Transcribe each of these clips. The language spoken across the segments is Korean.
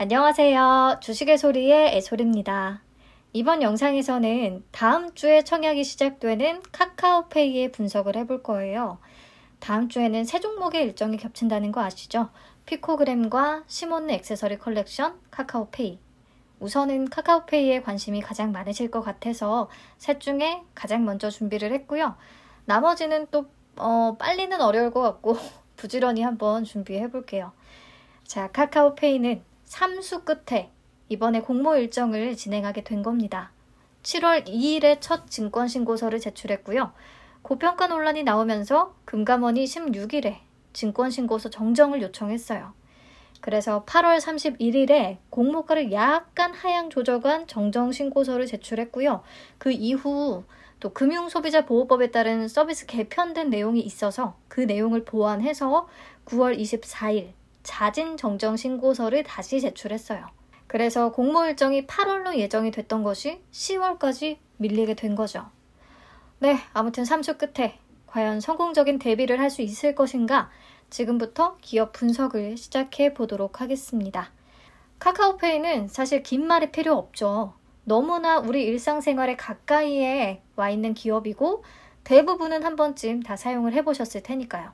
안녕하세요. 주식의 소리의 애솔입니다. 이번 영상에서는 다음 주에 청약이 시작되는 카카오페이의 분석을 해볼 거예요. 다음 주에는 세 종목의 일정이 겹친다는 거 아시죠? 피코그램과 시몬 액세서리 컬렉션, 카카오페이. 우선은 카카오페이에 관심이 가장 많으실 것 같아서 셋 중에 가장 먼저 준비를 했고요. 나머지는 또 어, 빨리는 어려울 것 같고 부지런히 한번 준비해 볼게요. 자, 카카오페이는 3수 끝에 이번에 공모 일정을 진행하게 된 겁니다. 7월 2일에 첫 증권신고서를 제출했고요. 고평가 논란이 나오면서 금감원이 16일에 증권신고서 정정을 요청했어요. 그래서 8월 31일에 공모가를 약간 하향 조정한 정정신고서를 제출했고요. 그 이후 또 금융소비자보호법에 따른 서비스 개편된 내용이 있어서 그 내용을 보완해서 9월 24일 자진 정정 신고서를 다시 제출했어요. 그래서 공모 일정이 8월로 예정이 됐던 것이 10월까지 밀리게 된 거죠. 네, 아무튼 3초 끝에 과연 성공적인 대비를 할 수 있을 것인가? 지금부터 기업 분석을 시작해 보도록 하겠습니다. 카카오페이는 사실 긴 말이 필요 없죠. 너무나 우리 일상생활에 가까이에 와 있는 기업이고 대부분은 한 번쯤 다 사용을 해보셨을 테니까요.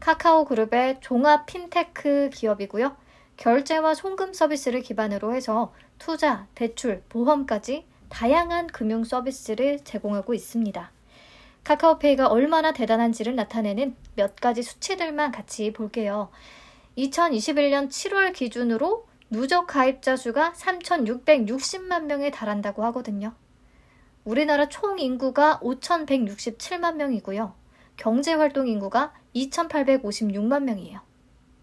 카카오 그룹의 종합 핀테크 기업이고요. 결제와 송금 서비스를 기반으로 해서 투자, 대출, 보험까지 다양한 금융 서비스를 제공하고 있습니다. 카카오페이가 얼마나 대단한지를 나타내는 몇 가지 수치들만 같이 볼게요. 2021년 7월 기준으로 누적 가입자 수가 3,660만 명에 달한다고 하거든요. 우리나라 총 인구가 5,167만 명이고요. 경제활동 인구가 2,856만 명이에요.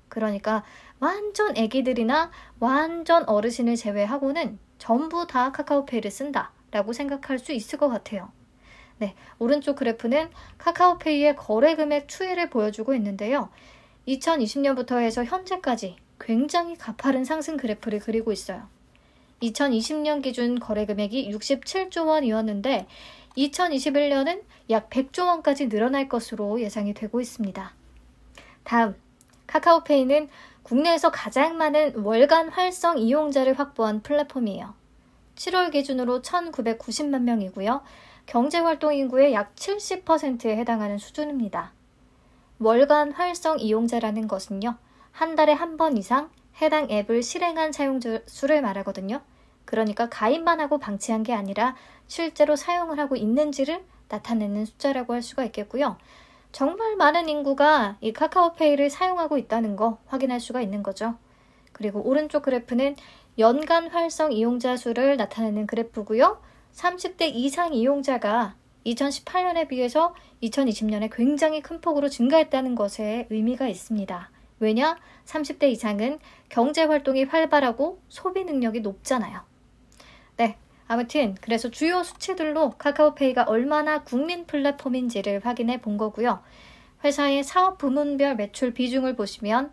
그러니까 완전 애기들이나 완전 어르신을 제외하고는 전부 다 카카오페이를 쓴다라고 생각할 수 있을 것 같아요. 네, 오른쪽 그래프는 카카오페이의 거래 금액 추이를 보여주고 있는데요. 2020년부터 해서 현재까지 굉장히 가파른 상승 그래프를 그리고 있어요. 2020년 기준 거래 금액이 67조 원이었는데 2021년은 약 100조 원까지 늘어날 것으로 예상이 되고 있습니다. 다음, 카카오페이는 국내에서 가장 많은 월간 활성 이용자를 확보한 플랫폼이에요. 7월 기준으로 1,990만 명이고요. 경제활동 인구의 약 70%에 해당하는 수준입니다. 월간 활성 이용자라는 것은요. 한 달에 한 번 이상 해당 앱을 실행한 사용자 수를 말하거든요. 그러니까 가입만 하고 방치한 게 아니라 실제로 사용을 하고 있는지를 나타내는 숫자라고 할 수가 있겠고요. 정말 많은 인구가 이 카카오페이를 사용하고 있다는 거 확인할 수가 있는 거죠. 그리고 오른쪽 그래프는 연간 활성 이용자 수를 나타내는 그래프고요. 30대 이상 이용자가 2018년에 비해서 2020년에 굉장히 큰 폭으로 증가했다는 것에 의미가 있습니다. 왜냐? 30대 이상은 경제 활동이 활발하고 소비 능력이 높잖아요. 네, 아무튼 그래서 주요 수치들로 카카오페이가 얼마나 국민 플랫폼인지를 확인해 본 거고요. 회사의 사업 부문별 매출 비중을 보시면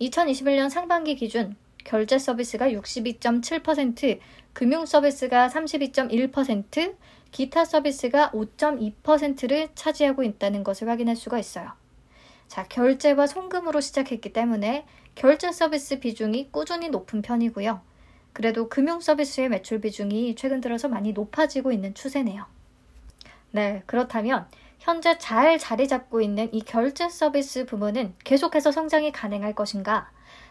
2021년 상반기 기준 결제 서비스가 62.7%, 금융 서비스가 32.1%, 기타 서비스가 5.2%를 차지하고 있다는 것을 확인할 수가 있어요. 자, 결제와 송금으로 시작했기 때문에 결제 서비스 비중이 꾸준히 높은 편이고요. 그래도 금융 서비스의 매출 비중이 최근 들어서 많이 높아지고 있는 추세네요. 네, 그렇다면 현재 잘 자리 잡고 있는 이 결제 서비스 부문은 계속해서 성장이 가능할 것인가?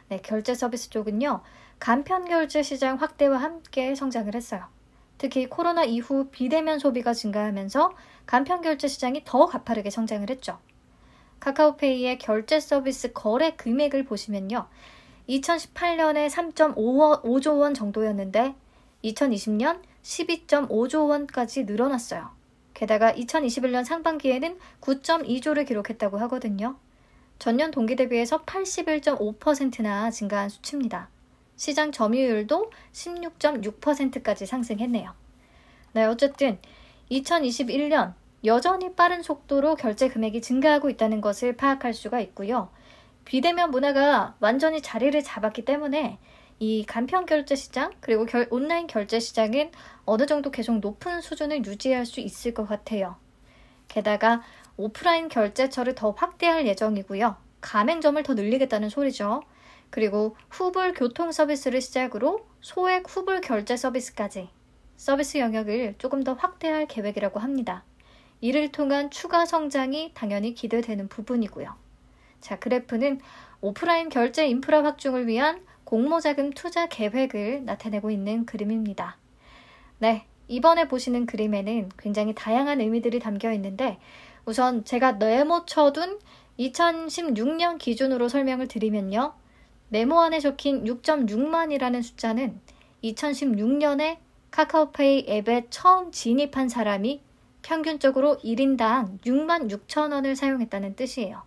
네, 결제 서비스 쪽은요, 간편 결제 시장 확대와 함께 성장을 했어요. 특히 코로나 이후 비대면 소비가 증가하면서 간편 결제 시장이 더 가파르게 성장을 했죠. 카카오페이의 결제 서비스 거래 금액을 보시면요. 2018년에 3.5조 원 정도였는데 2020년 12.5조 원까지 늘어났어요. 게다가 2021년 상반기에는 9.2조를 기록했다고 하거든요. 전년 동기 대비해서 81.5%나 증가한 수치입니다. 시장 점유율도 16.6%까지 상승했네요. 네, 어쨌든 2021년 여전히 빠른 속도로 결제 금액이 증가하고 있다는 것을 파악할 수가 있고요. 비대면 문화가 완전히 자리를 잡았기 때문에 이 간편 결제 시장 그리고 결, 온라인 결제 시장은 어느 정도 계속 높은 수준을 유지할 수 있을 것 같아요. 게다가 오프라인 결제처를 더 확대할 예정이고요. 가맹점을 더 늘리겠다는 소리죠. 그리고 후불 교통 서비스를 시작으로 소액 후불 결제 서비스까지 서비스 영역을 조금 더 확대할 계획이라고 합니다. 이를 통한 추가 성장이 당연히 기대되는 부분이고요. 자, 그래프는 오프라인 결제 인프라 확충을 위한 공모자금 투자 계획을 나타내고 있는 그림입니다. 네, 이번에 보시는 그림에는 굉장히 다양한 의미들이 담겨 있는데 우선 제가 네모 쳐둔 2016년 기준으로 설명을 드리면요. 네모 안에 적힌 6.6만이라는 숫자는 2016년에 카카오페이 앱에 처음 진입한 사람이 평균적으로 1인당 6만 6천 원을 사용했다는 뜻이에요.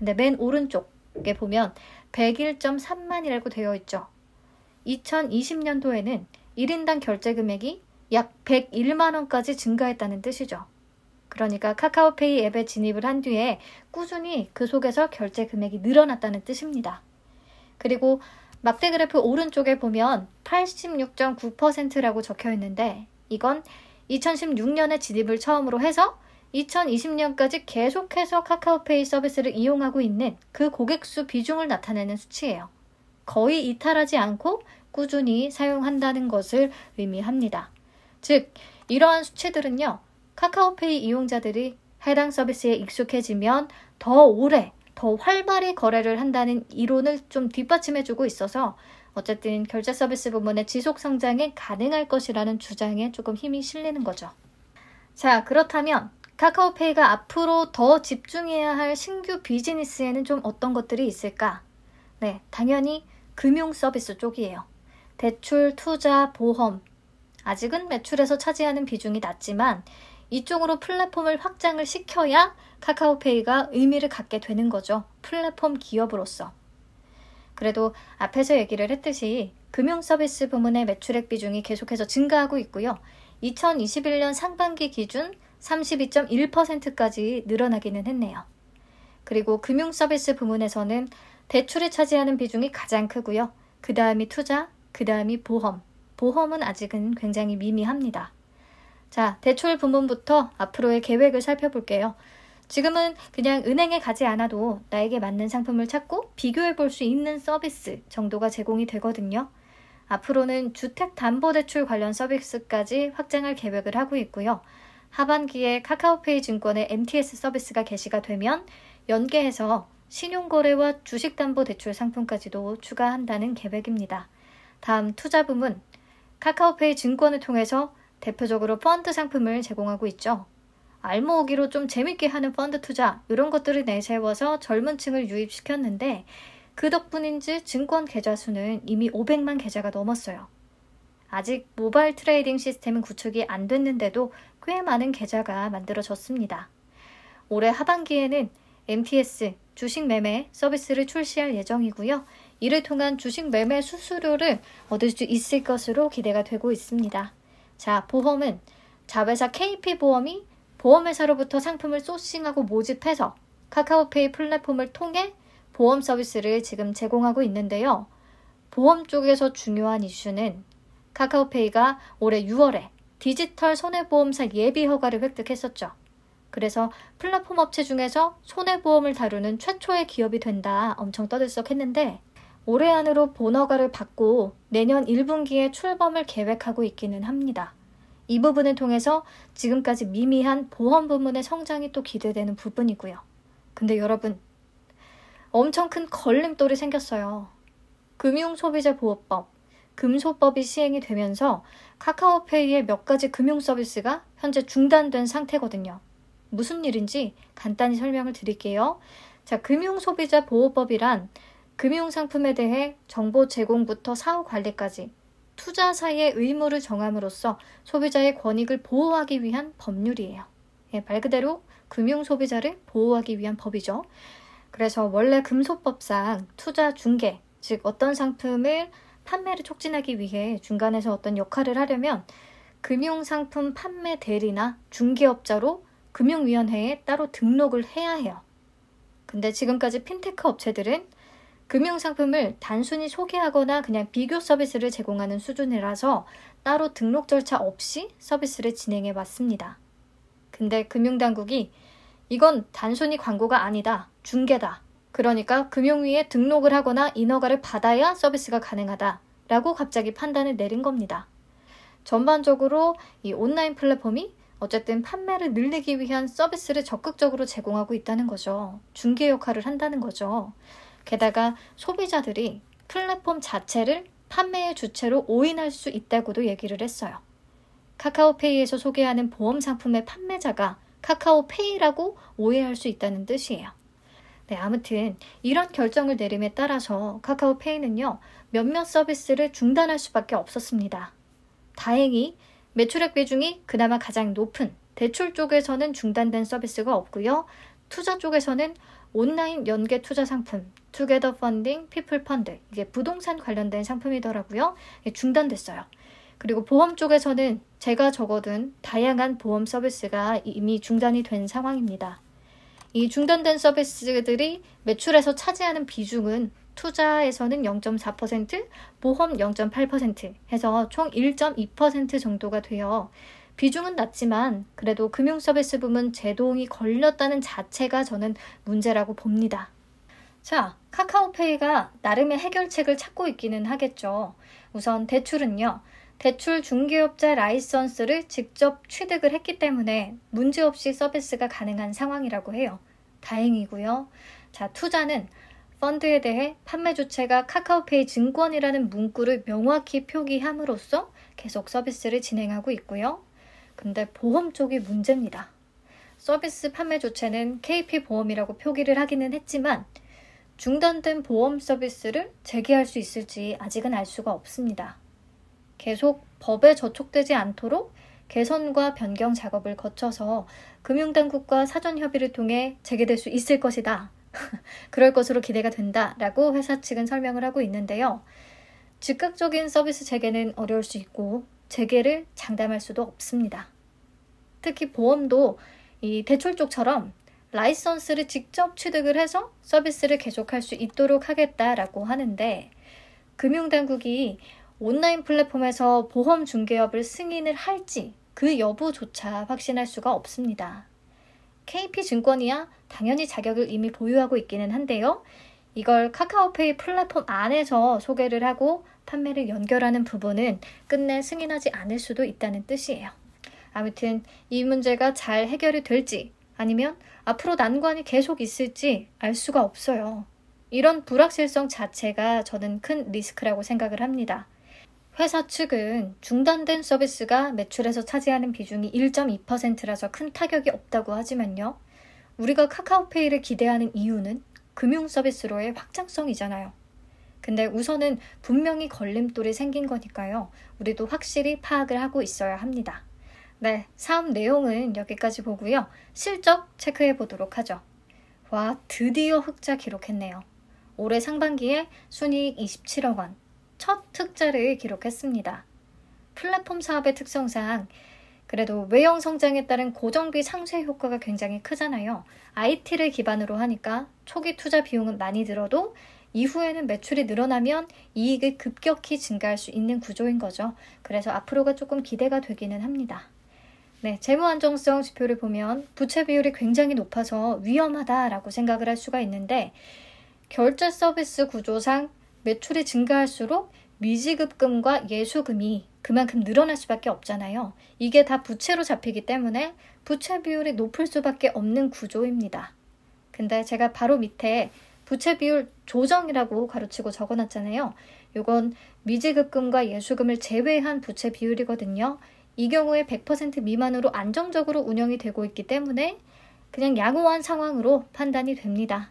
근데 맨 오른쪽에 보면 101.3만이라고 되어 있죠. 2020년도에는 1인당 결제 금액이 약 101만원까지 증가했다는 뜻이죠. 그러니까 카카오페이 앱에 진입을 한 뒤에 꾸준히 그 속에서 결제 금액이 늘어났다는 뜻입니다. 그리고 막대 그래프 오른쪽에 보면 86.9%라고 적혀 있는데 이건 2016년에 진입을 처음으로 해서 2020년까지 계속해서 카카오페이 서비스를 이용하고 있는 그 고객수 비중을 나타내는 수치예요. 거의 이탈하지 않고 꾸준히 사용한다는 것을 의미합니다. 즉, 이러한 수치들은요, 카카오페이 이용자들이 해당 서비스에 익숙해지면 더 오래, 더 활발히 거래를 한다는 이론을 좀 뒷받침해주고 있어서 어쨌든 결제 서비스 부문의 지속 성장에 가능할 것이라는 주장에 조금 힘이 실리는 거죠. 자, 그렇다면 카카오페이가 앞으로 더 집중해야 할 신규 비즈니스에는 좀 어떤 것들이 있을까? 네, 당연히 금융 서비스 쪽이에요. 대출, 투자, 보험. 아직은 매출에서 차지하는 비중이 낮지만 이쪽으로 플랫폼을 확장을 시켜야 카카오페이가 의미를 갖게 되는 거죠. 플랫폼 기업으로서. 그래도 앞에서 얘기를 했듯이 금융 서비스 부문의 매출액 비중이 계속해서 증가하고 있고요. 2021년 상반기 기준 32.1%까지 늘어나기는 했네요. 그리고 금융 서비스 부문에서는 대출이 차지하는 비중이 가장 크고요. 그 다음이 투자, 그 다음이 보험. 보험은 아직은 굉장히 미미합니다. 자, 대출 부문부터 앞으로의 계획을 살펴볼게요. 지금은 그냥 은행에 가지 않아도 나에게 맞는 상품을 찾고 비교해 볼 수 있는 서비스 정도가 제공이 되거든요. 앞으로는 주택담보대출 관련 서비스까지 확장할 계획을 하고 있고요. 하반기에 카카오페이 증권의 MTS 서비스가 개시가 되면 연계해서 신용거래와 주식담보대출 상품까지도 추가한다는 계획입니다. 다음 투자 부문 카카오페이 증권을 통해서 대표적으로 펀드 상품을 제공하고 있죠. 알모으기로 좀 재밌게 하는 펀드 투자 이런 것들을 내세워서 젊은 층을 유입시켰는데 그 덕분인지 증권 계좌 수는 이미 500만 계좌가 넘었어요. 아직 모바일 트레이딩 시스템은 구축이 안 됐는데도 꽤 많은 계좌가 만들어졌습니다. 올해 하반기에는 MTS 주식 매매 서비스를 출시할 예정이고요. 이를 통한 주식 매매 수수료를 얻을 수 있을 것으로 기대가 되고 있습니다. 자, 보험은 자회사 KP보험이 보험회사로부터 상품을 소싱하고 모집해서 카카오페이 플랫폼을 통해 보험 서비스를 지금 제공하고 있는데요. 보험 쪽에서 중요한 이슈는 카카오페이가 올해 6월에 디지털 손해보험사 예비 허가를 획득했었죠. 그래서 플랫폼 업체 중에서 손해보험을 다루는 최초의 기업이 된다 엄청 떠들썩했는데 올해 안으로 본허가를 받고 내년 1분기에 출범을 계획하고 있기는 합니다. 이 부분을 통해서 지금까지 미미한 보험 부문의 성장이 또 기대되는 부분이고요. 근데 여러분, 엄청 큰 걸림돌이 생겼어요. 금융소비자보호법, 금소법이 시행이 되면서 카카오페이의 몇 가지 금융 서비스가 현재 중단된 상태거든요. 무슨 일인지 간단히 설명을 드릴게요. 자, 금융소비자 보호법이란 금융상품에 대해 정보 제공부터 사후 관리까지 투자 사이의 의무를 정함으로써 소비자의 권익을 보호하기 위한 법률이에요. 예, 말 그대로 금융 소비자를 보호하기 위한 법이죠. 그래서 원래 금소법상 투자 중개, 즉 어떤 상품을 판매를 촉진하기 위해 중간에서 어떤 역할을 하려면 금융상품 판매 대리나 중개업자로 금융위원회에 따로 등록을 해야 해요. 근데 지금까지 핀테크 업체들은 금융상품을 단순히 소개하거나 그냥 비교 서비스를 제공하는 수준이라서 따로 등록 절차 없이 서비스를 진행해 왔습니다. 근데 금융당국이 이건 단순히 광고가 아니다, 중개다 그러니까 금융위에 등록을 하거나 인허가를 받아야 서비스가 가능하다라고 갑자기 판단을 내린 겁니다. 전반적으로 이 온라인 플랫폼이 어쨌든 판매를 늘리기 위한 서비스를 적극적으로 제공하고 있다는 거죠. 중개 역할을 한다는 거죠. 게다가 소비자들이 플랫폼 자체를 판매의 주체로 오인할 수 있다고도 얘기를 했어요. 카카오페이에서 소개하는 보험 상품의 판매자가 카카오페이라고 오해할 수 있다는 뜻이에요. 네, 아무튼 이런 결정을 내림에 따라서 카카오페이는요, 몇몇 서비스를 중단할 수밖에 없었습니다. 다행히 매출액 비중이 그나마 가장 높은 대출 쪽에서는 중단된 서비스가 없고요. 투자 쪽에서는 온라인 연계 투자 상품, 투게더 펀딩, 피플 펀드, 이게 부동산 관련된 상품이더라고요. 중단됐어요. 그리고 보험 쪽에서는 제가 적어둔 다양한 보험 서비스가 이미 중단이 된 상황입니다. 이 중단된 서비스들이 매출에서 차지하는 비중은 투자에서는 0.4%, 보험 0.8% 해서 총 1.2% 정도가 되어 비중은 낮지만 그래도 금융 서비스 부문 제동이 걸렸다는 자체가 저는 문제라고 봅니다. 자, 카카오페이가 나름의 해결책을 찾고 있기는 하겠죠. 우선 대출은요. 대출 중개업자 라이선스를 직접 취득을 했기 때문에 문제없이 서비스가 가능한 상황이라고 해요. 다행이고요. 자, 투자는 펀드에 대해 판매 주체가 카카오페이 증권이라는 문구를 명확히 표기함으로써 계속 서비스를 진행하고 있고요. 근데 보험 쪽이 문제입니다. 서비스 판매 주체는 KP 보험이라고 표기를 하기는 했지만 중단된 보험 서비스를 재개할 수 있을지 아직은 알 수가 없습니다. 계속 법에 저촉되지 않도록 개선과 변경 작업을 거쳐서 금융당국과 사전 협의를 통해 재개될 수 있을 것이다. 그럴 것으로 기대가 된다. 라고 회사 측은 설명을 하고 있는데요. 즉각적인 서비스 재개는 어려울 수 있고 재개를 장담할 수도 없습니다. 특히 보험도 이 대출 쪽처럼 라이선스를 직접 취득을 해서 서비스를 계속할 수 있도록 하겠다라고 하는데 금융당국이 온라인 플랫폼에서 보험 중개업을 승인을 할지 그 여부조차 확신할 수가 없습니다. KP증권이야 당연히 자격을 이미 보유하고 있기는 한데요. 이걸 카카오페이 플랫폼 안에서 소개를 하고 판매를 연결하는 부분은 끝내 승인하지 않을 수도 있다는 뜻이에요. 아무튼 이 문제가 잘 해결이 될지 아니면 앞으로 난관이 계속 있을지 알 수가 없어요. 이런 불확실성 자체가 저는 큰 리스크라고 생각을 합니다. 회사 측은 중단된 서비스가 매출에서 차지하는 비중이 1.2%라서 큰 타격이 없다고 하지만요. 우리가 카카오페이를 기대하는 이유는 금융 서비스로의 확장성이잖아요. 근데 우선은 분명히 걸림돌이 생긴 거니까요. 우리도 확실히 파악을 하고 있어야 합니다. 네, 사업 내용은 여기까지 보고요. 실적 체크해 보도록 하죠. 와, 드디어 흑자 기록했네요. 올해 상반기에 순이익 27억 원, 첫특자를 기록했습니다. 플랫폼 사업의 특성상 그래도 외형 성장에 따른 고정비 상쇄 효과가 굉장히 크잖아요. IT를 기반으로 하니까 초기 투자 비용은 많이 들어도 이후에는 매출이 늘어나면 이익이 급격히 증가할 수 있는 구조인 거죠. 그래서 앞으로가 조금 기대가 되기는 합니다. 네, 재무 안정성 지표를 보면 부채 비율이 굉장히 높아서 위험하다라고 생각을 할 수가 있는데 결제 서비스 구조상 매출이 증가할수록 미지급금과 예수금이 그만큼 늘어날 수밖에 없잖아요. 이게 다 부채로 잡히기 때문에 부채 비율이 높을 수밖에 없는 구조입니다. 근데 제가 바로 밑에 부채 비율 조정이라고 가로치고 적어놨잖아요. 이건 미지급금과 예수금을 제외한 부채 비율이거든요. 이 경우에 100% 미만으로 안정적으로 운영이 되고 있기 때문에 그냥 양호한 상황으로 판단이 됩니다.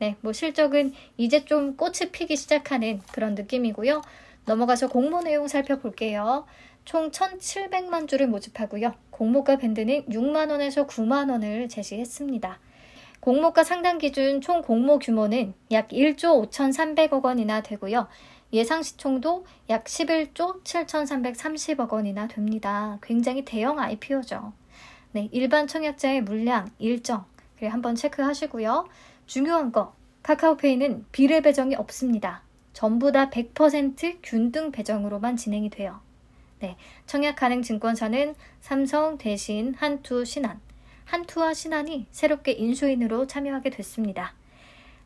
네, 뭐 실적은 이제 좀 꽃이 피기 시작하는 그런 느낌이고요. 넘어가서 공모 내용 살펴볼게요. 총 1,700만 주를 모집하고요. 공모가 밴드는 6만 원에서 9만 원을 제시했습니다. 공모가 상당 기준 총 공모 규모는 약 1조 5,300억 원이나 되고요. 예상 시총도 약 11조 7,330억 원이나 됩니다. 굉장히 대형 IPO죠. 네, 일반 청약자의 물량, 일정, 그래 한번 체크하시고요. 중요한 거, 카카오페이는 비례 배정이 없습니다. 전부 다 100% 균등 배정으로만 진행이 돼요. 네, 청약가능 증권사는 삼성, 대신, 한투, 신한, 한투와 신한이 새롭게 인수인으로 참여하게 됐습니다.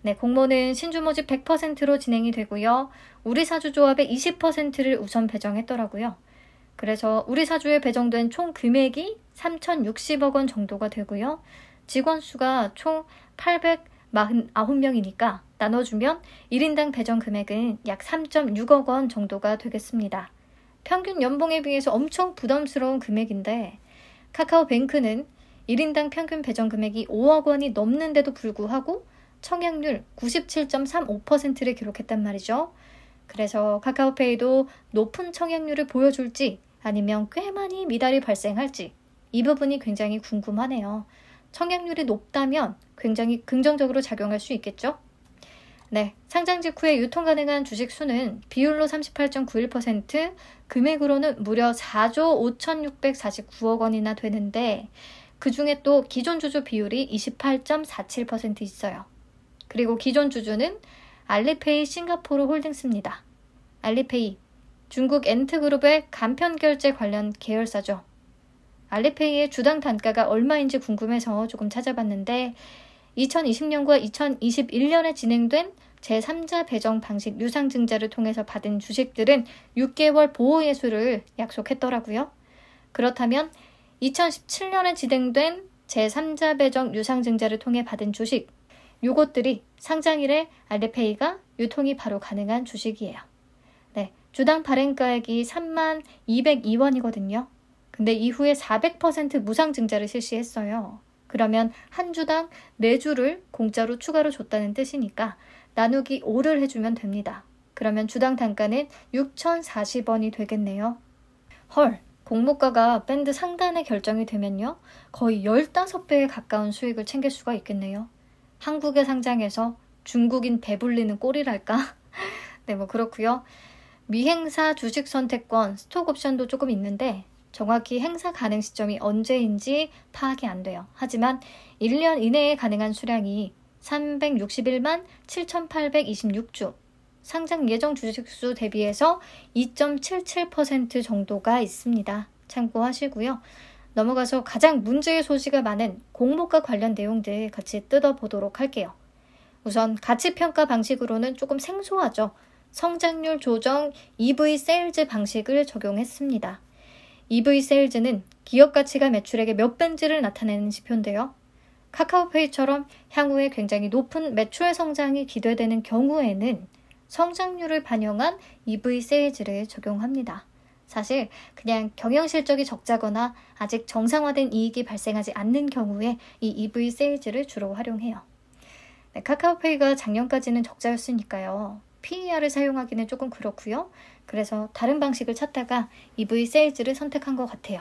네, 공모는 신주 모집 100%로 진행이 되고요. 우리 사주 조합의 20%를 우선 배정했더라고요. 그래서 우리 사주에 배정된 총 금액이 3,060억 원 정도가 되고요. 직원 수가 총800 49명이니까 나눠주면 1인당 배정 금액은 약 3.6억 원 정도가 되겠습니다. 평균 연봉에 비해서 엄청 부담스러운 금액인데 카카오뱅크는 1인당 평균 배정 금액이 5억 원이 넘는데도 불구하고 청약률 97.35%를 기록했단 말이죠. 그래서 카카오페이도 높은 청약률을 보여줄지 아니면 꽤 많이 미달이 발생할지 이 부분이 굉장히 궁금하네요. 청약률이 높다면 굉장히 긍정적으로 작용할 수 있겠죠? 네, 상장 직후에 유통 가능한 주식 수는 비율로 38.91%, 금액으로는 무려 4조 5,649억 원이나 되는데 그 중에 또 기존 주주 비율이 28.47% 있어요. 그리고 기존 주주는 알리페이 싱가포르 홀딩스입니다. 알리페이, 중국 엔트그룹의 간편 결제 관련 계열사죠. 알리페이의 주당 단가가 얼마인지 궁금해서 조금 찾아봤는데 2020년과 2021년에 진행된 제3자 배정 방식 유상증자를 통해서 받은 주식들은 6개월 보호 예수를 약속했더라고요. 그렇다면 2017년에 진행된 제3자 배정 유상증자를 통해 받은 주식 요것들이 상장일에 알레페이가 유통이 바로 가능한 주식이에요. 네, 주당 발행가액이 3만 202원이거든요. 근데 이후에 400% 무상 증자를 실시했어요. 그러면 한 주당 4주를 공짜로 추가로 줬다는 뜻이니까 나누기 5를 해주면 됩니다. 그러면 주당 단가는 6,040원이 되겠네요. 헐, 공모가가 밴드 상단에 결정이 되면요. 거의 15배에 가까운 수익을 챙길 수가 있겠네요. 한국의 상장에서 중국인 배불리는 꼴이랄까? 네, 뭐 그렇고요. 미행사 주식 선택권, 스톡 옵션도 조금 있는데 정확히 행사 가능 시점이 언제인지 파악이 안 돼요. 하지만 1년 이내에 가능한 수량이 361만 7,826주, 상장 예정 주식수 대비해서 2.77% 정도가 있습니다. 참고하시고요. 넘어가서 가장 문제의 소식가 많은 공모가 관련 내용들 같이 뜯어보도록 할게요. 우선 가치평가 방식으로는 조금 생소하죠. 성장률 조정 EV 세일즈 방식을 적용했습니다. EV 세일즈는 기업 가치가 매출액의 몇 벤지를 나타내는 지표인데요. 카카오페이처럼 향후에 굉장히 높은 매출 성장이 기대되는 경우에는 성장률을 반영한 EV 세일즈를 적용합니다. 사실 그냥 경영 실적이 적자거나 아직 정상화된 이익이 발생하지 않는 경우에 이 EV 세일즈를 주로 활용해요. 네, 카카오페이가 작년까지는 적자였으니까요. PER을 사용하기는 조금 그렇고요. 그래서 다른 방식을 찾다가 EV 세일즈를 선택한 것 같아요.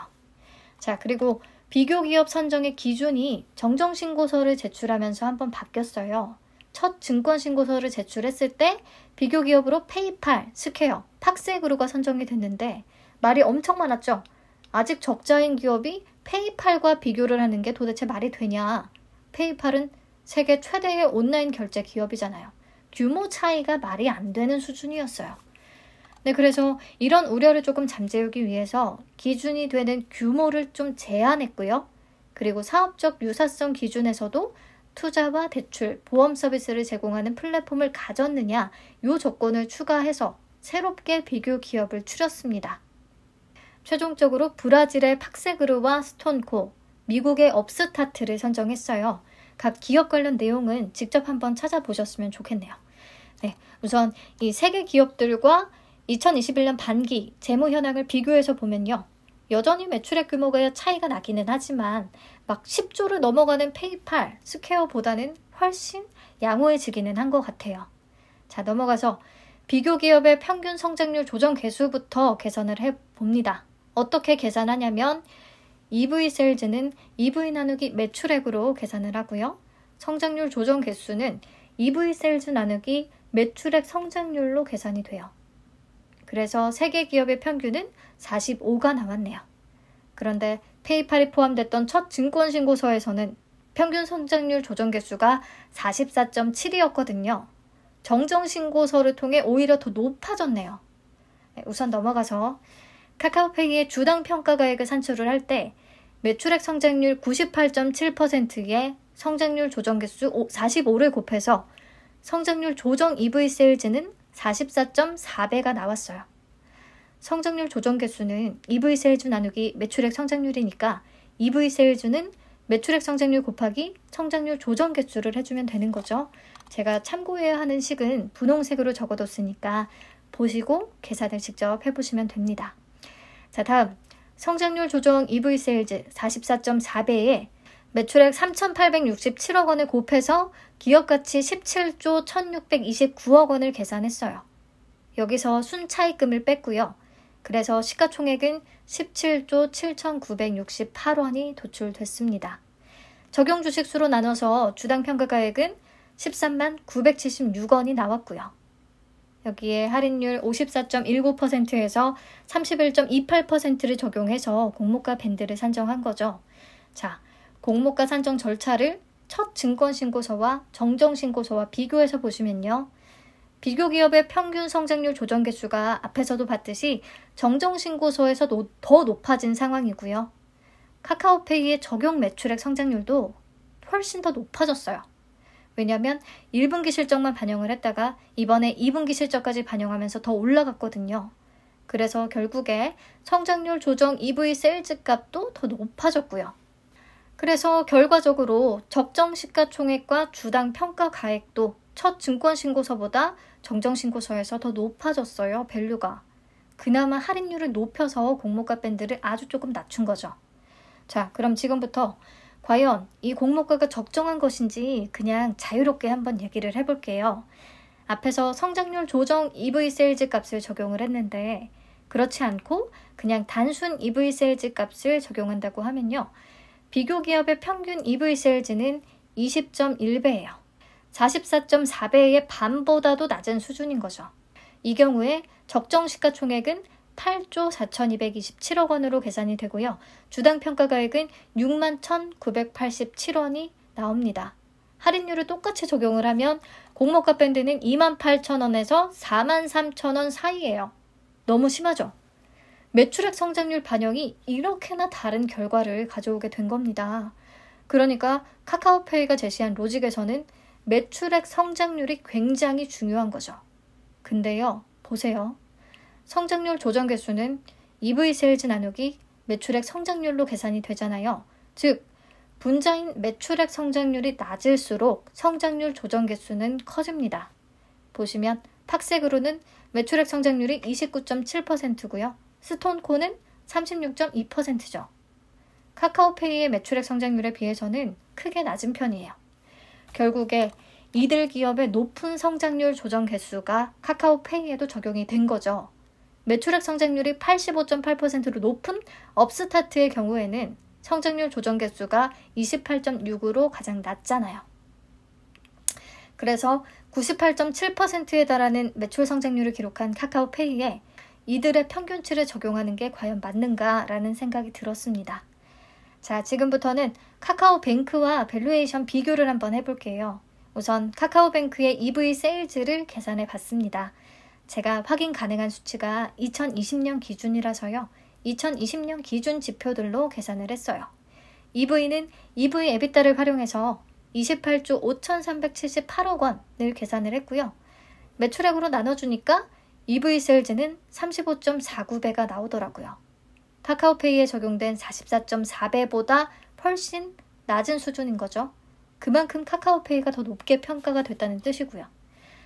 자, 그리고 비교 기업 선정의 기준이 정정 신고서를 제출하면서 한번 바뀌었어요. 첫 증권 신고서를 제출했을 때 비교 기업으로 페이팔, 스퀘어, 팍스그루가 선정이 됐는데 말이 엄청 많았죠. 아직 적자인 기업이 페이팔과 비교를 하는 게 도대체 말이 되냐? 페이팔은 세계 최대의 온라인 결제 기업이잖아요. 규모 차이가 말이 안 되는 수준이었어요. 네, 그래서 이런 우려를 조금 잠재우기 위해서 기준이 되는 규모를 좀 제한했고요. 그리고 사업적 유사성 기준에서도 투자와 대출, 보험 서비스를 제공하는 플랫폼을 가졌느냐 요 조건을 추가해서 새롭게 비교 기업을 추렸습니다. 최종적으로 브라질의 팍세그루와 스톤코, 미국의 업스타트를 선정했어요. 각 기업 관련 내용은 직접 한번 찾아보셨으면 좋겠네요. 네, 우선 이세계 기업들과 2021년 반기 재무 현황을 비교해서 보면요. 여전히 매출액 규모가 차이가 나기는 하지만 막 10조를 넘어가는 페이팔, 스퀘어보다는 훨씬 양호해지기는 한 것 같아요. 자, 넘어가서 비교 기업의 평균 성장률 조정 개수부터 계산을 해 봅니다. 어떻게 계산하냐면 EV 셀즈는 EV 나누기 매출액으로 계산을 하고요. 성장률 조정 개수는 EV 셀즈 나누기 매출액 성장률로 계산이 돼요. 그래서 세계 기업의 평균은 45가 나왔네요. 그런데 페이팔이 포함됐던 첫 증권신고서에서는 평균 성장률 조정 개수가 44.7이었거든요. 정정신고서를 통해 오히려 더 높아졌네요. 네, 우선 넘어가서 카카오페이의 주당 평가가액을 산출을 할 때 매출액 성장률 98.7%에 성장률 조정 개수 45를 곱해서 성장률 조정 EV 세일즈는 44.4배가 나왔어요. 성장률 조정 개수는 EV 세일즈 나누기 매출액 성장률이니까 EV 세일즈는 매출액 성장률 곱하기 성장률 조정 개수를 해주면 되는 거죠. 제가 참고해야 하는 식은 분홍색으로 적어뒀으니까 보시고 계산을 직접 해보시면 됩니다. 자, 다음 성장률 조정 EV 세일즈 44.4배에 매출액 3,867억 원을 곱해서 기업 가치 17조 1,629억 원을 계산했어요. 여기서 순차익금을 뺐고요. 그래서 시가총액은 17조 7,968원이 도출됐습니다. 적용 주식수로 나눠서 주당 평가가액은 13만 976원이 나왔고요. 여기에 할인율 54.19%에서 31.28%를 적용해서 공모가 밴드를 산정한 거죠. 자, 공모가 산정 절차를 첫 증권신고서와 정정신고서와 비교해서 보시면요. 비교 기업의 평균 성장률 조정 개수가 앞에서도 봤듯이 정정신고서에서 노, 더 높아진 상황이고요. 카카오페이의 적용 매출액 성장률도 훨씬 더 높아졌어요. 왜냐하면 1분기 실적만 반영을 했다가 이번에 2분기 실적까지 반영하면서 더 올라갔거든요. 그래서 결국에 성장률 조정 EV 세일즈 값도 더 높아졌고요. 그래서 결과적으로 적정 시가총액과 주당 평가 가액도 첫 증권신고서보다 정정신고서에서 더 높아졌어요. 밸류가. 그나마 할인율을 높여서 공모가 밴드를 아주 조금 낮춘 거죠. 자, 그럼 지금부터 과연 이 공모가가 적정한 것인지 그냥 자유롭게 한번 얘기를 해볼게요. 앞에서 성장률 조정 EV 세일즈 값을 적용을 했는데 그렇지 않고 그냥 단순 EV 세일즈 값을 적용한다고 하면요. 비교 기업의 평균 e v 세일즈는 20.1배예요. 44.4배의 반보다도 낮은 수준인 거죠. 이 경우에 적정 시가총액은 8조 4,227억 원으로 계산이 되고요. 주당 평가가액은 6 1,987원이 나옵니다. 할인율을 똑같이 적용을 하면 공모가 밴드는 2 8 0 0 0 원에서 4 3 0 0 0원 사이예요. 너무 심하죠? 매출액 성장률 반영이 이렇게나 다른 결과를 가져오게 된 겁니다. 그러니까 카카오페이가 제시한 로직에서는 매출액 성장률이 굉장히 중요한 거죠. 근데요, 보세요. 성장률 조정 개수는 EV 세일즈 나누기 매출액 성장률로 계산이 되잖아요. 즉, 분자인 매출액 성장률이 낮을수록 성장률 조정 개수는 커집니다. 보시면 팍색으로는 매출액 성장률이 29.7%고요. 스톤코는 36.2%죠. 카카오페이의 매출액 성장률에 비해서는 크게 낮은 편이에요. 결국에 이들 기업의 높은 성장률 조정 개수가 카카오페이에도 적용이 된 거죠. 매출액 성장률이 85.8%로 높은 업스타트의 경우에는 성장률 조정 개수가 28.6으로 가장 낮잖아요. 그래서 98.7%에 달하는 매출 성장률을 기록한 카카오페이에 이들의 평균치를 적용하는 게 과연 맞는가라는 생각이 들었습니다. 자, 지금부터는 카카오뱅크와 밸류에이션 비교를 한번 해볼게요. 우선 카카오뱅크의 EV 세일즈를 계산해 봤습니다. 제가 확인 가능한 수치가 2020년 기준이라서요. 2020년 기준 지표들로 계산을 했어요. EV는 EV 에비타를 활용해서 28조 5,378억 원을 계산을 했고요. 매출액으로 나눠주니까 EV 셀즈는 35.49배가 나오더라고요. 카카오페이에 적용된 44.4배보다 훨씬 낮은 수준인 거죠. 그만큼 카카오페이가 더 높게 평가가 됐다는 뜻이고요.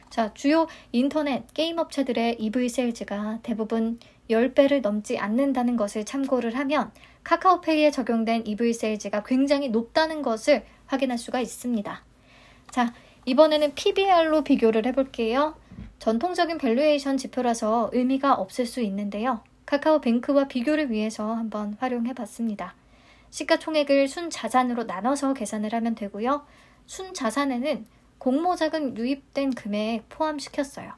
자, 주요 인터넷 게임 업체들의 EV 셀즈가 대부분 10배를 넘지 않는다는 것을 참고를 하면 카카오페이에 적용된 EV 셀즈가 굉장히 높다는 것을 확인할 수가 있습니다. 자, 이번에는 PBR로 비교를 해볼게요. 전통적인 밸류에이션 지표라서 의미가 없을 수 있는데요. 카카오뱅크와 비교를 위해서 한번 활용해 봤습니다. 시가총액을 순자산으로 나눠서 계산을 하면 되고요. 순자산에는 공모자금 유입된 금액 포함시켰어요.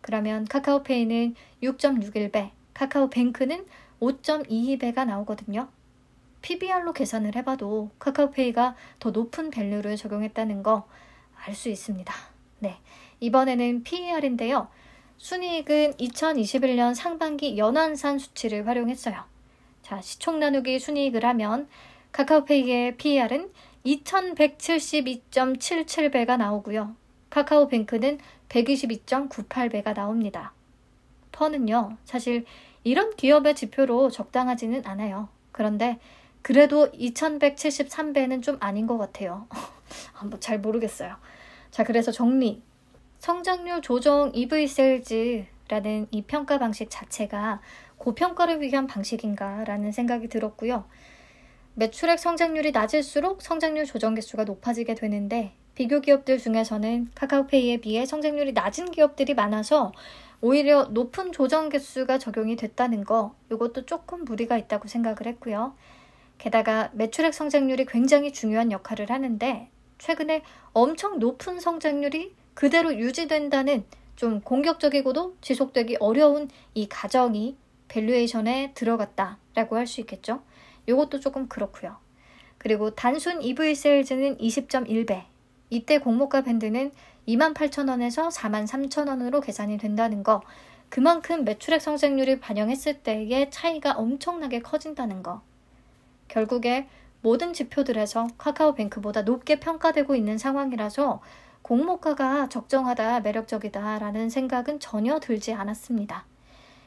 그러면 카카오페이는 6.61배, 카카오뱅크는 5.22배가 나오거든요. PBR로 계산을 해봐도 카카오페이가 더 높은 밸류를 적용했다는 거 알 수 있습니다. 네. 이번에는 PER인데요. 순이익은 2021년 상반기 연환산 수치를 활용했어요. 자, 시총 나누기 순이익을 하면 카카오페이의 PER은 2172.77배가 나오고요. 카카오뱅크는 122.98배가 나옵니다. 퍼는요, 사실 이런 기업의 지표로 적당하지는 않아요. 그런데 그래도 2173배는 좀 아닌 것 같아요. 아, 뭐잘 모르겠어요. 자, 그래서 정리. 성장률 조정 EV 셀즈라는 이 평가 방식 자체가 고평가를 위한 방식인가라는 생각이 들었고요. 매출액 성장률이 낮을수록 성장률 조정 개수가 높아지게 되는데 비교 기업들 중에서는 카카오페이에 비해 성장률이 낮은 기업들이 많아서 오히려 높은 조정 개수가 적용이 됐다는 거 이것도 조금 무리가 있다고 생각을 했고요. 게다가 매출액 성장률이 굉장히 중요한 역할을 하는데 최근에 엄청 높은 성장률이 그대로 유지된다는 좀 공격적이고도 지속되기 어려운 이 가정이 밸류에이션에 들어갔다라고 할 수 있겠죠. 이것도 조금 그렇고요. 그리고 단순 EV 세일즈는 20.1배. 이때 공모가 밴드는 28,000원에서 43,000원으로 계산이 된다는 거. 그만큼 매출액 성장률이 반영했을 때의 차이가 엄청나게 커진다는 거. 결국에 모든 지표들에서 카카오뱅크보다 높게 평가되고 있는 상황이라서 공모가가 적정하다, 매력적이다라는 생각은 전혀 들지 않았습니다.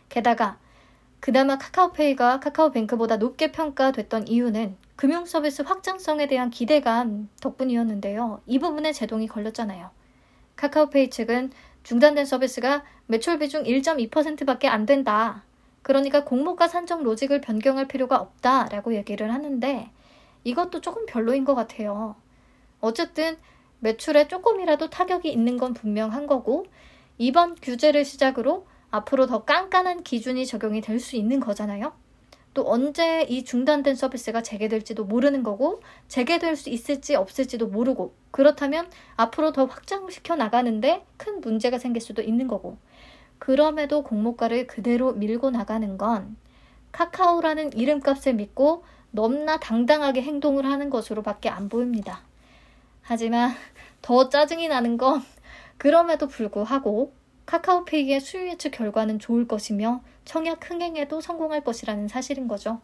게다가 그나마 카카오페이가 카카오뱅크보다 높게 평가됐던 이유는 금융 서비스 확장성에 대한 기대감 덕분이었는데요. 이 부분에 제동이 걸렸잖아요. 카카오페이 측은 중단된 서비스가 매출 비중 1.2%밖에 안 된다. 그러니까 공모가 산정 로직을 변경할 필요가 없다라고 얘기를 하는데 이것도 조금 별로인 것 같아요. 어쨌든 매출에 조금이라도 타격이 있는 건 분명한 거고 이번 규제를 시작으로 앞으로 더 깐깐한 기준이 적용이 될 수 있는 거잖아요. 또 언제 이 중단된 서비스가 재개될지도 모르는 거고 재개될 수 있을지 없을지도 모르고 그렇다면 앞으로 더 확장시켜 나가는데 큰 문제가 생길 수도 있는 거고 그럼에도 공모가를 그대로 밀고 나가는 건 카카오라는 이름값을 믿고 넘나 당당하게 행동을 하는 것으로밖에 안 보입니다. 하지만 더 짜증이 나는 건 그럼에도 불구하고 카카오페이의 수요 예측 결과는 좋을 것이며 청약 흥행에도 성공할 것이라는 사실인 거죠.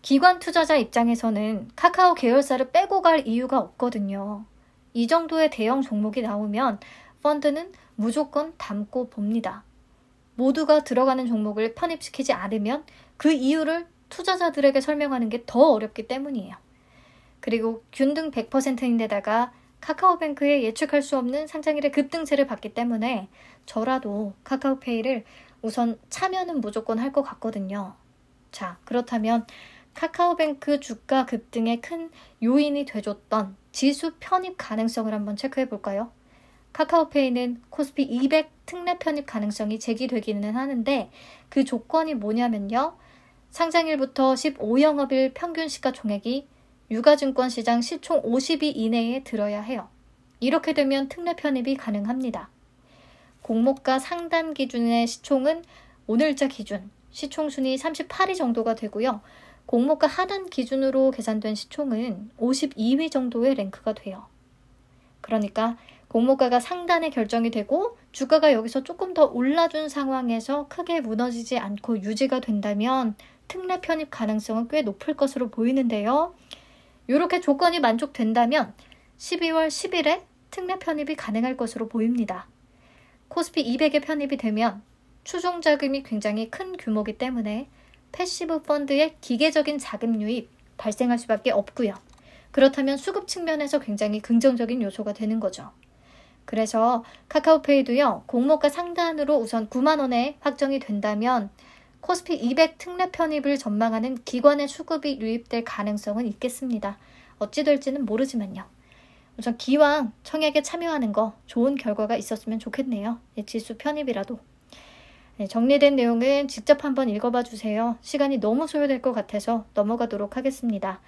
기관 투자자 입장에서는 카카오 계열사를 빼고 갈 이유가 없거든요. 이 정도의 대형 종목이 나오면 펀드는 무조건 담고 봅니다. 모두가 들어가는 종목을 편입시키지 않으면 그 이유를 투자자들에게 설명하는 게 더 어렵기 때문이에요. 그리고 균등 100%인데다가 카카오뱅크의 예측할 수 없는 상장일의 급등세를 봤기 때문에 저라도 카카오페이를 우선 참여는 무조건 할 것 같거든요. 자, 그렇다면 카카오뱅크 주가 급등의 큰 요인이 되줬던 지수 편입 가능성을 한번 체크해 볼까요? 카카오페이는 코스피 200 특례 편입 가능성이 제기되기는 하는데 그 조건이 뭐냐면요. 상장일부터 15영업일 평균 시가 총액이 유가증권 시장 시총 50위 이내에 들어야 해요. 이렇게 되면 특례 편입이 가능합니다. 공모가 상단 기준의 시총은 오늘자 기준 시총 순위 38위 정도가 되고요. 공모가 하단 기준으로 계산된 시총은 52위 정도의 랭크가 돼요. 그러니까 공모가가 상단에 결정이 되고 주가가 여기서 조금 더 올라준 상황에서 크게 무너지지 않고 유지가 된다면 특례 편입 가능성은 꽤 높을 것으로 보이는데요. 이렇게 조건이 만족된다면 12월 10일에 특례 편입이 가능할 것으로 보입니다. 코스피 200에 편입이 되면 추종 자금이 굉장히 큰 규모이기 때문에 패시브 펀드의 기계적인 자금 유입 발생할 수밖에 없고요. 그렇다면 수급 측면에서 굉장히 긍정적인 요소가 되는 거죠. 그래서 카카오페이도요, 공모가 상단으로 우선 9만원에 확정이 된다면 코스피 200 특례 편입을 전망하는 기관의 수급이 유입될 가능성은 있겠습니다. 어찌 될지는 모르지만요. 우선 기왕 청약에 참여하는 거 좋은 결과가 있었으면 좋겠네요. 예, 지수 편입이라도. 예, 정리된 내용은 직접 한번 읽어봐 주세요. 시간이 너무 소요될 것 같아서 넘어가도록 하겠습니다.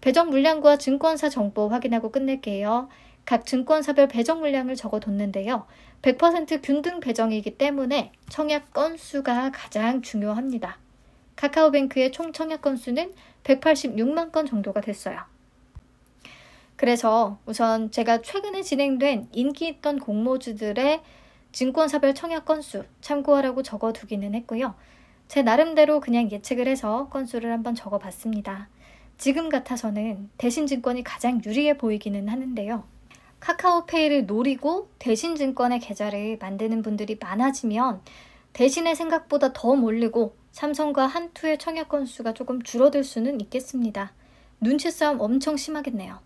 배정 물량과 증권사 정보 확인하고 끝낼게요. 각 증권사별 배정 물량을 적어뒀는데요. 100% 균등 배정이기 때문에 청약 건수가 가장 중요합니다. 카카오뱅크의 총 청약 건수는 186만 건 정도가 됐어요. 그래서 우선 제가 최근에 진행된 인기 있던 공모주들의 증권사별 청약 건수 참고하라고 적어두기는 했고요. 제 나름대로 그냥 예측을 해서 건수를 한번 적어봤습니다. 지금 같아서는 대신증권이 가장 유리해 보이기는 하는데요. 카카오페이를 노리고 대신증권의 계좌를 만드는 분들이 많아지면 대신에 생각보다 더 몰리고 삼성과 한투의 청약 건수가 조금 줄어들 수는 있겠습니다. 눈치싸움 엄청 심하겠네요.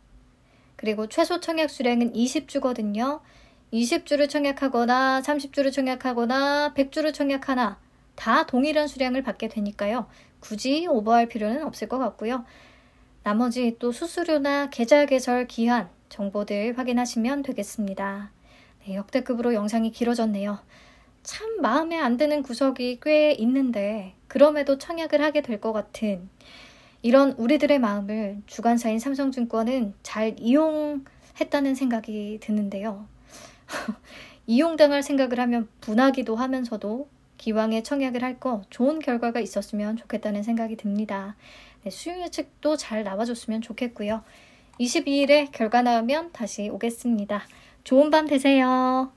그리고 최소 청약 수량은 20주거든요. 20주를 청약하거나 30주를 청약하거나 100주를 청약하나 다 동일한 수량을 받게 되니까요. 굳이 오버할 필요는 없을 것 같고요. 나머지 또 수수료나 계좌 개설 기한, 정보들 확인하시면 되겠습니다. 네, 역대급으로 영상이 길어졌네요. 참 마음에 안 드는 구석이 꽤 있는데 그럼에도 청약을 하게 될 것 같은 이런 우리들의 마음을 주관사인 삼성증권은 잘 이용했다는 생각이 드는데요. 이용당할 생각을 하면 분하기도 하면서도 기왕에 청약을 할 거 좋은 결과가 있었으면 좋겠다는 생각이 듭니다. 네, 수익 예측도 잘 나와줬으면 좋겠고요. 22일에 결과 나오면 다시 오겠습니다. 좋은 밤 되세요.